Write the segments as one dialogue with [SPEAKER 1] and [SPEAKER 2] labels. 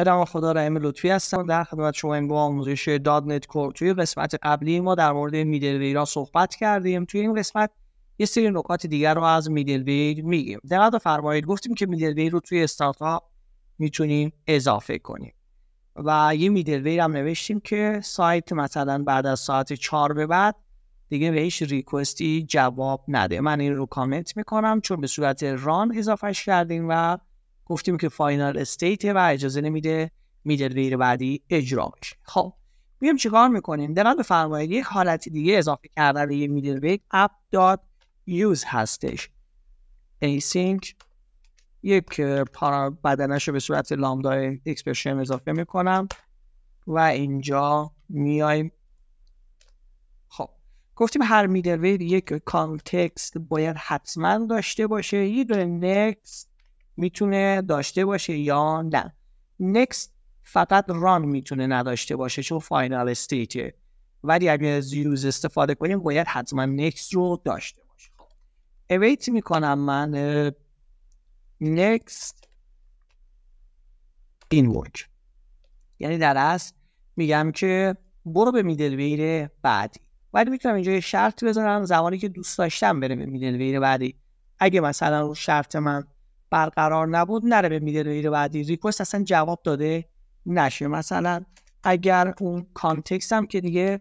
[SPEAKER 1] خدمت خدا رحم لطفی هستم در خدمت شما این آموزش داد نت کور توی قسمت قبلی ما در مورد میدل را صحبت کردیم توی این قسمت یه سری نکات دیگر رو از میدل ویر میگیم دقیقا فرمایید گفتیم که میدل ویر رو توی استارتاپ میتونیم اضافه کنیم و یه میدل ویر هم نوشتیم که سایت مثلا بعد از ساعت 4 به بعد دیگه بهش ریکوستی جواب نده من این رو کامنت میکنم چون به صورت ران اضافهش کردیم و گفتیم که فاینال استیت و اجازه نمیده میدل بعدی اجرا بشه خب میام چیکار میکنیم دران بفرمایید یک حالت دیگه اضافه کردن به میدل ویر اپ دات یوز هستش async یعنی یک پارا بدنش رو به صورت لامدا اکسپرشن اضافه میکنم و اینجا میایم خب گفتیم هر میدل یک کانتکست باید حتما داشته باشه یه دونه next میتونه داشته باشه یا نه نکست فقط ران میتونه نداشته باشه چون فاینال استیجه ولی اگه از یوز استفاده کنیم باید حتما نکست رو داشته باشه اویت خب. میکنم من نکست این ورک یعنی در از میگم که برو به میدل ویر بعدی ولی میتونم اینجا شرط بذارم زمانی که دوست داشتم بره به میدل ویر بعدی اگه مثلا شرط من برقرار نبود نره به میدل بعدی ریکوست اصلا جواب داده نشه مثلا اگر اون کانتکست هم که دیگه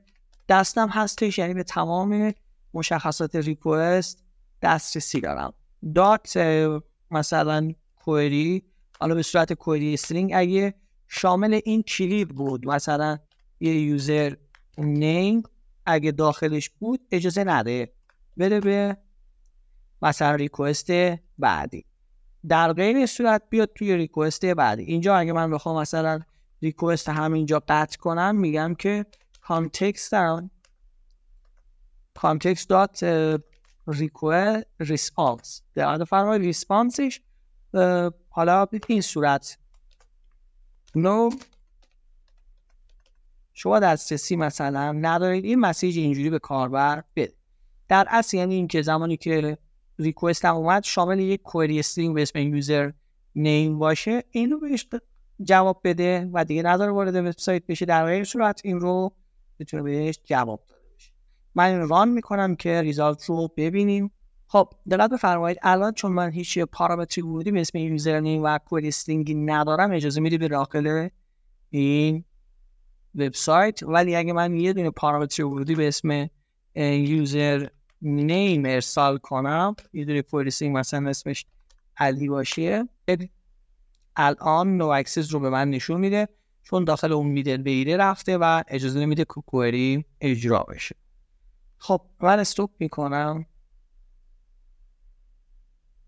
[SPEAKER 1] دستم هستش یعنی به تمام مشخصات ریکوست دسترسی دارم دات مثلا کوئری حالا به صورت کوئری استرینگ اگه شامل این کلید بود مثلا یه یوزر نیم اگه داخلش بود اجازه نده بره به مثلا ریکوست بعدی در غیر صورت بیاد توی ریکوست بعدی اینجا اگه من بخوام مثلا ریکوست همینجا قطع کنم میگم که context down context dot response در حال فرمای ریسپانسش حالا به این صورت نو no. شما دسترسی مثلا ندارید این مسیج اینجوری به کاربر بده در اصل یعنی اینکه زمانی که ریکوست هم اومد شامل یک کوئری استرینگ به اسم یوزر نیم باشه اینو رو بهش جواب بده و دیگه نظر وارد وبسایت بشه در غیر صورت این رو بتونه بهش جواب داده من این ران میکنم که ریزالت رو ببینیم خب دقت بفرمایید الان چون من هیچ پارامتری ورودی به اسم یوزر نیم و کوئری استرینگی ندارم اجازه میده به داخل این وبسایت ولی اگه من یه دونه پارامتری ورودی به اسم یوزر نیم ارسال کنم دوری پلیسی مثلا اسمش علی باشیه الان نو اکسس رو به من نشون میده چون داخل اون میدل بیره رفته و اجازه نمیده که کوئری اجرا بشه خب من استوب میکنم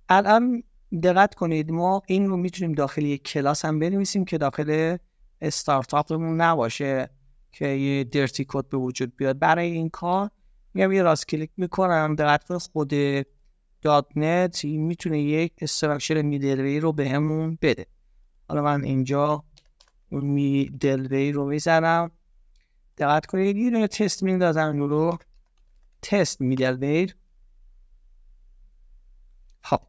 [SPEAKER 1] الان دقت کنید ما این رو میتونیم داخل یک کلاس هم بنویسیم که داخل استارتاپمون نباشه که یه درتی به وجود بیاد برای این کار میگم یه راست کلیک میکنم در حتی خود دات نت میتونه یک استراکچر میدلوی رو به همون بده حالا من اینجا میدلوی رو میزنم دقت کنید یه دونه تست میندازم رو تست میدلوی ها خب.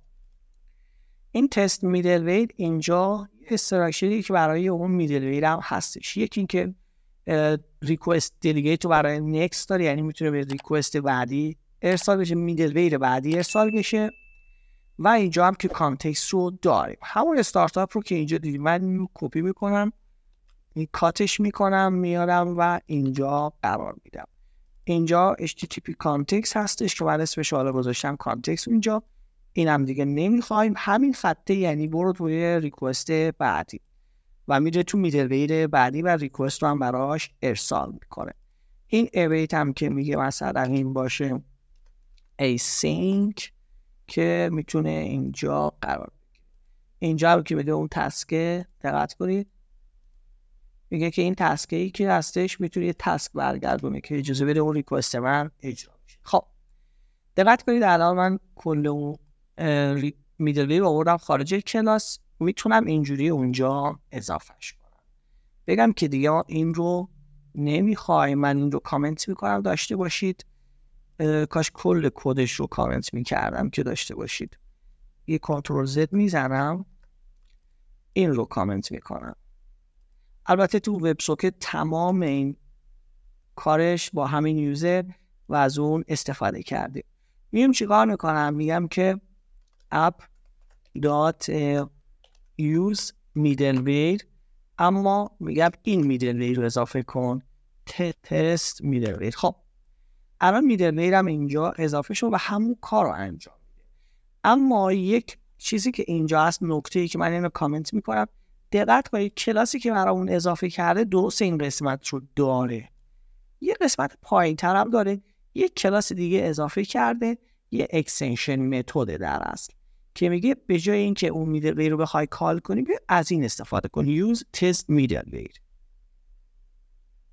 [SPEAKER 1] این تست میدل وید اینجا استراکچری که برای اون میدل هم هستش یکی اینکه ریکوست دیلیگیت رو برای نکست داره یعنی میتونه به ریکوست بعدی ارسال بشه میدل ویر بعدی ارسال بشه و اینجا هم که کانتکس رو داریم همون استارتاپ رو که اینجا دیدیم من کپی میکنم این کاتش میکنم میارم و اینجا قرار میدم اینجا HTTP کانتکس هستش که من اسمش حالا گذاشتم اینجا اینم دیگه نمیخوایم همین خطه یعنی برو توی ریکوست بعدی و میره تو میدل بعدی و ریکوست رو هم براش ارسال میکنه این اویت هم که میگه مثلا این باشه ای سینک که میتونه اینجا قرار اینجا رو که بده اون تسکه دقت کنید میگه که این تسکه ای که هستش میتونه یه تسک برگردونه که اجازه بده اون ریکوست من اجرا بشه خب دقت کنید الان من کل اون میدل ویو آوردم خارج کلاس میتونم اینجوری اونجا اضافهش کنم بگم که دیگه این رو نمیخوای من این رو کامنت میکنم داشته باشید کاش کل کدش رو کامنت میکردم که داشته باشید یه کنترل زد میزنم این رو کامنت میکنم البته تو ویب سوکت تمام این کارش با همین یوزر و از اون استفاده کردیم میگم چیکار میکنم میگم که اپ دات یوز میدل ویر اما میگم این میدل رو اضافه کن تست میدل خب الان میدل ویر هم اینجا اضافه شد و همون کار رو انجام میده اما یک چیزی که اینجا هست نکته ای که من اینو کامنت کنم دقت کنید کلاسی که برای اون اضافه کرده درست این قسمت رو داره یه قسمت پایین تر هم داره یک کلاس دیگه اضافه کرده یه اکستنشن متد در اصل که میگه به جای اینکه اون میده رو بخوای کال کنی بیا از این استفاده کن یوز تست میدل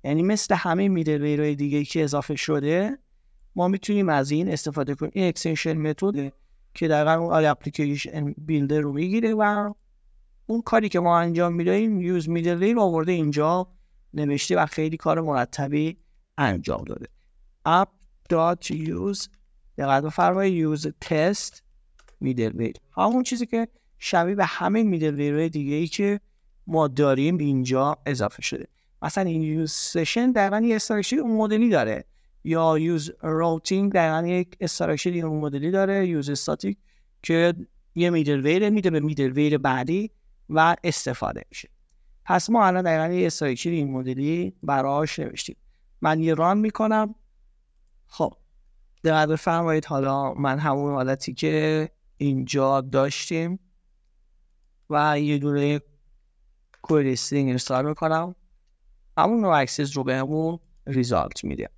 [SPEAKER 1] یعنی مثل همه میدل وی دیگه که اضافه شده ما میتونیم از این استفاده کنیم این اکستنشن متد که در اون اپلیکیشن بیلدر رو میگیره و اون کاری که ما انجام میدهیم یوز میدل رو آورده اینجا نوشته و خیلی کار مرتبی انجام داده app.use دقت بفرمایید یوز test میدل ویر همون چیزی که شبیه به همه میدل ویرهای دیگه ای که ما داریم اینجا اضافه شده مثلا این یوز سشن در یه استراکچر اون مدلی داره یا یوز راوتینگ در یک استراکچر اون مدلی داره یوز استاتیک که یه میدل ویر میده به میدل بعدی و استفاده میشه پس ما الان دقیقا یه این مدلی براش نوشتیم من یه ران میکنم خب در فرمایید حالا من همون حالتی که اینجا داشتیم و یه دونه کوریستینگ اینستال میکنم همون نو اکسس رو بهمون ریزالت میده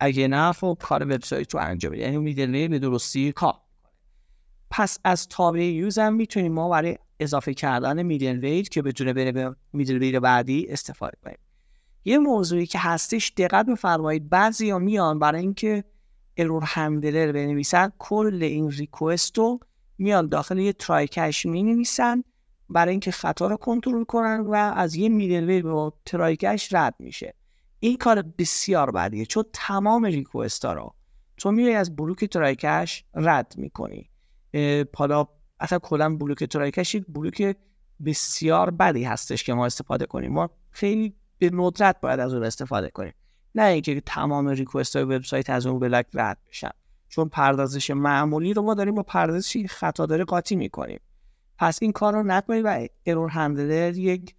[SPEAKER 1] اگه نه خب کار وبسایت رو انجام بده، یعنی میده به درستی کار پس از تابع یوز میتونیم ما برای اضافه کردن میدل وید که بتونه بره به میدل بعدی استفاده کنیم یه موضوعی که هستش دقت بفرمایید بعضی ها میان برای اینکه ارور هندلر بنویسن کل این ریکوست رو میان داخل یه ترایکش می نویسن برای اینکه خطا رو کنترل کنن و از یه میدلویر به ترایکش رد میشه این کار بسیار بدیه چون تمام ریکوست ها رو تو میای از بلوک ترایکش رد میکنی حالا اصلا کلا بلوک ترایکش یک بلوک بسیار بدی هستش که ما استفاده کنیم ما خیلی به ندرت باید از اون استفاده کنیم نه اینکه تمام ریکوست های وبسایت از اون بلاک رد بشن چون پردازش معمولی رو ما داریم با پردازشی خطا داره قاطی میکنیم پس این کار رو نکنید و ارور هندلر یک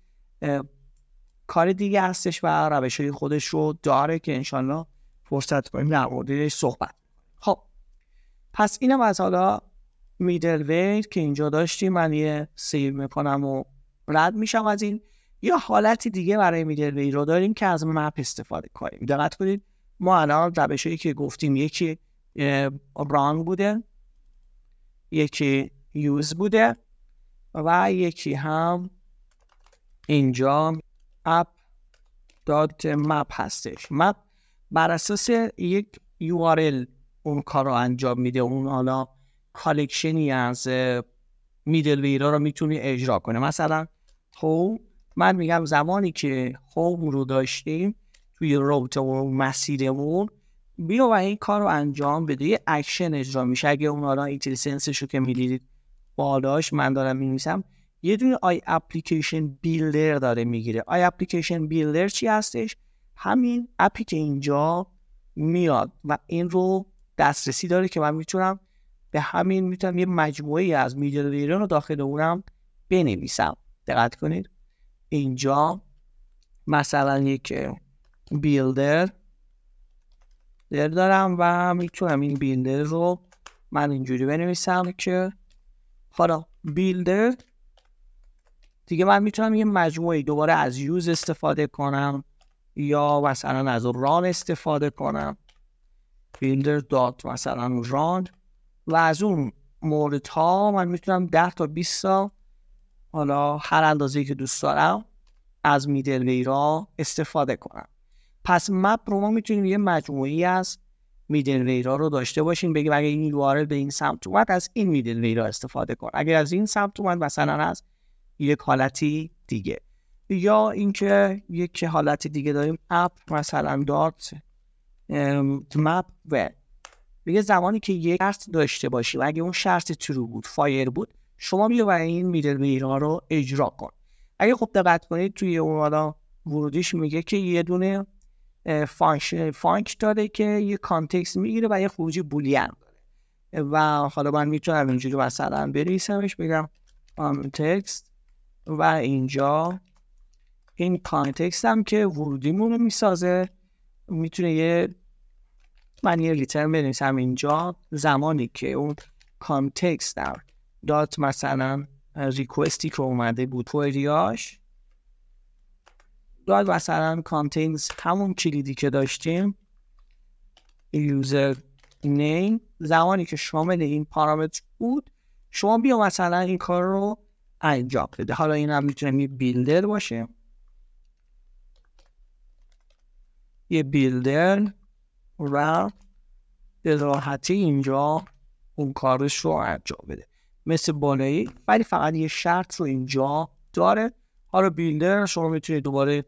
[SPEAKER 1] کار دیگه هستش و روش های خودش رو داره که انشالله فرصت کنیم در صحبت خب پس اینم از حالا میدل که اینجا داشتیم من یه سیو میکنم و رد میشم از این یا حالتی دیگه برای میدل وی رو داریم که از مپ استفاده کنیم دقت کنید ما الان روشهایی که گفتیم یکی ران بوده یکی یوز بوده و یکی هم اینجا اپ دات مپ هستش مپ بر اساس یک URL اون کار رو انجام میده اون حالا کالکشنی از میدل ویرا رو میتونی اجرا کنه مثلا هوم خب، من میگم زمانی که خوب رو داشتیم توی رابطه و مسیرمون بیا و این کار رو انجام بده یه اکشن اجرا میشه اگه اون الان اینتلیسنسش رو که میدیدید بالاش من دارم مینویسم یه دونه آی اپلیکیشن بیلدر داره میگیره آی اپلیکیشن بیلدر چی هستش همین اپی که اینجا میاد و این رو دسترسی داره که من میتونم به همین میتونم یه مجموعه از میدیا ایران رو داخل اونم بنویسم دقت کنید اینجا مثلا یک بیلدر در دارم و میتونم این بیلدر رو من اینجوری بنویسم که حالا بیلدر دیگه من میتونم یه مجموعه دوباره از یوز استفاده کنم یا مثلا از ران استفاده کنم بیلدر دات مثلا ران و از اون مورد ها من میتونم 10 تا 20 تا حالا هر اندازه که دوست دارم از میدل را استفاده کنم پس مپ رو ما میتونیم یه مجموعی از میدل را رو داشته باشیم بگیم اگر این یوارل به این سمت اومد از این میدل را استفاده کن اگر از این سمت اومد مثلا از یک حالتی دیگه یا اینکه یک حالت دیگه داریم اپ مثلا دارت مپ و یه زمانی که یک شرط داشته باشیم اگه اون شرط ترو بود فایر بود شما بیا و این میدل رو اجرا کن اگه خب دقت کنید توی اون ورودیش میگه که یه دونه فانک فانک داره که یه کانتکست میگیره و یه خروجی بولین و حالا من میتونم اینجوری مثلا بریسمش بگم کانتکس و اینجا این کانتکس هم که ورودیمون رو میسازه میتونه یه من یه ریترن بنویسم اینجا زمانی که اون کانتکست در. دات مثلا ریکوستی که اومده بود کوئریاش داد مثلا کانتینز همون کلیدی که داشتیم یوزر نیم زمانی که شامل این پارامتر بود شما بیا مثلا این کار رو انجام بده حالا این هم میتونه یه بیلدر باشه یه بیلدر و به راحتی اینجا اون کارش رو انجام بده مثل بالایی ولی فقط یه شرط رو اینجا داره حالا بیلدر شما میتونید دوباره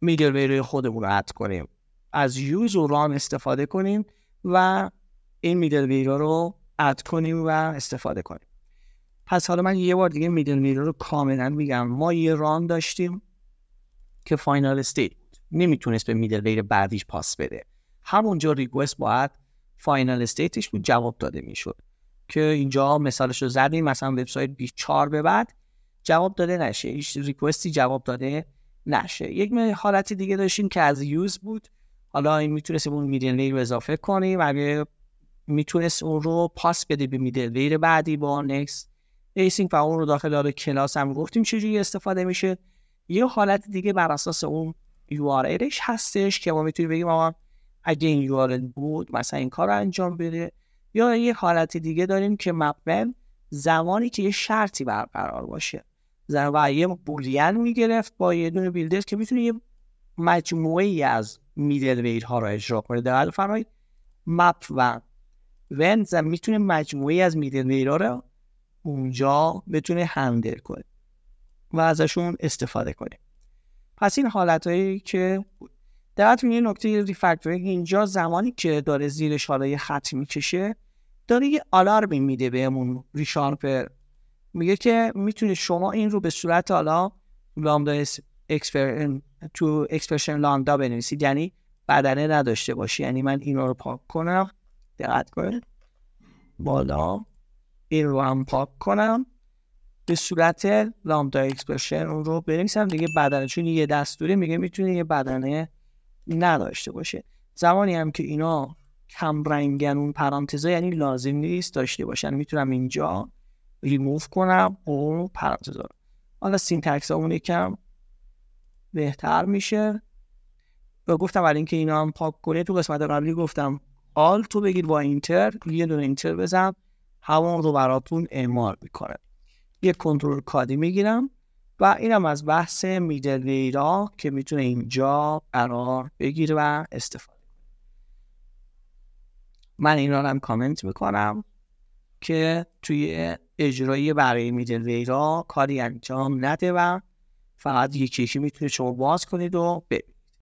[SPEAKER 1] میدل ویری خودمون رو اد کنیم از یوز و ران استفاده کنیم و این میدل ویرا رو اد کنیم و استفاده کنیم پس حالا من یه بار دیگه میدل رو کاملا میگم ما یه ران داشتیم که فاینال استیت نمیتونست به میدل ویر بعدیش پاس بده همونجا ریکوست باید فاینال استیتش بود جواب داده میشد که اینجا مثالش رو زدیم مثلا وبسایت 24 به بعد جواب داده نشه هیچ ریکوستی جواب داده نشه یک حالت دیگه داشتیم که از یوز بود حالا این میتونست اون میدل لیر اضافه کنیم اگه میتونست اون رو پاس بده به میدل لیر بعدی با نکس ایسینگ و اون رو داخل داره کلاس هم گفتیم چجوری استفاده میشه یه حالت دیگه بر اساس اون یو هستش که ما میتونیم بگیم اگه این یو بود مثلا این کار رو انجام بده یا یه حالت دیگه داریم که مبن زمانی که یه شرطی برقرار باشه و یه بولین میگرفت با یه دونه بیلدر که میتونه یه مجموعه ای از میدل ویل ها را اجرا کنه در حال مپ و ون میتونه مجموعه از میدل ویرها ها را اونجا بتونه هندل کنه و ازشون استفاده کنه پس این حالت هایی که دقت یه نکته ریفکتورینگ اینجا زمانی که داره زیر حالا یه خط میکشه داره یه آلارمی میده بهمون ریشارپر میگه که میتونه شما این رو به صورت حالا لامدا تو اکسپرشن لامدا بنویسید یعنی بدنه نداشته باشی یعنی من این رو پاک کنم دقت کنید بالا این رو هم پاک کنم به صورت لامدا اکسپرشن اون رو بنویسم دیگه بدنه چون یه دستوری میگه میتونه یه بدنه نداشته باشه زمانی هم که اینا کم رنگن اون پرانتزا یعنی لازم نیست داشته باشن یعنی میتونم اینجا ریموف کنم اون پرانتزا حالا سینتکس همون یکم بهتر میشه و گفتم ولی اینکه اینا هم پاک کنه تو قسمت قبلی گفتم آل تو بگیر با اینتر یه دونه اینتر بزن همون رو براتون اعمال میکنه یه کنترل کادی میگیرم و اینم از بحث میدل که میتونه اینجا قرار بگیره و استفاده من این را هم کامنت میکنم که توی اجرایی برای میدل ویرا کاری انجام نده و فقط یکی یکی میتونه شما باز کنید و ببینید